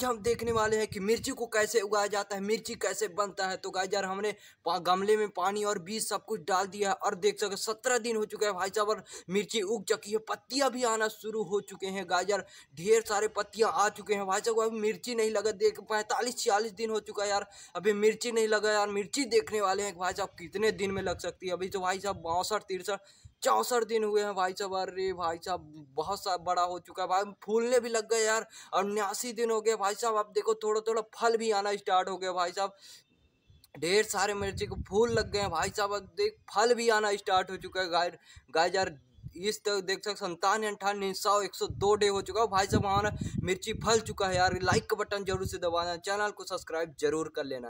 आज हम देखने वाले हैं कि मिर्ची को कैसे उगाया जाता है मिर्ची कैसे बनता है तो गाई यार हमने गमले में पानी और बीज सब कुछ डाल दिया है और देख सके सत्रह दिन हो चुके हैं भाई साहब और मिर्ची उग चुकी है पत्तियां भी आना शुरू हो चुके हैं गाजर ढेर सारे पत्तियां आ चुके हैं भाई साहब अभी मिर्ची नहीं लगा देख पैंतालीस छियालीस दिन हो चुका है यार अभी मिर्ची नहीं लगा यार मिर्ची देखने वाले हैं भाई साहब कितने दिन में लग सकती है अभी तो भाई साहब बासठ तिरसठ चौसठ दिन हुए हैं भाई साहब अरे भाई साहब बहुत सा बड़ा हो चुका है भाई फूलने भी लग गए यार उन्यासी दिन हो गए भाई साहब अब देखो थोड़ा थोड़ा फल भी आना स्टार्ट हो गया भाई साहब ढेर सारे मिर्ची को फूल लग गए हैं भाई साहब अब देख फल भी आना स्टार्ट हो चुका है गाय गाय यार इस तक देख सकते संतान अंठानवे सौ एक सौ दो डे हो चुका है भाई साहब हमारा मिर्ची फल चुका है यार लाइक का बटन जरूर से दबाना चैनल को सब्सक्राइब जरूर कर लेना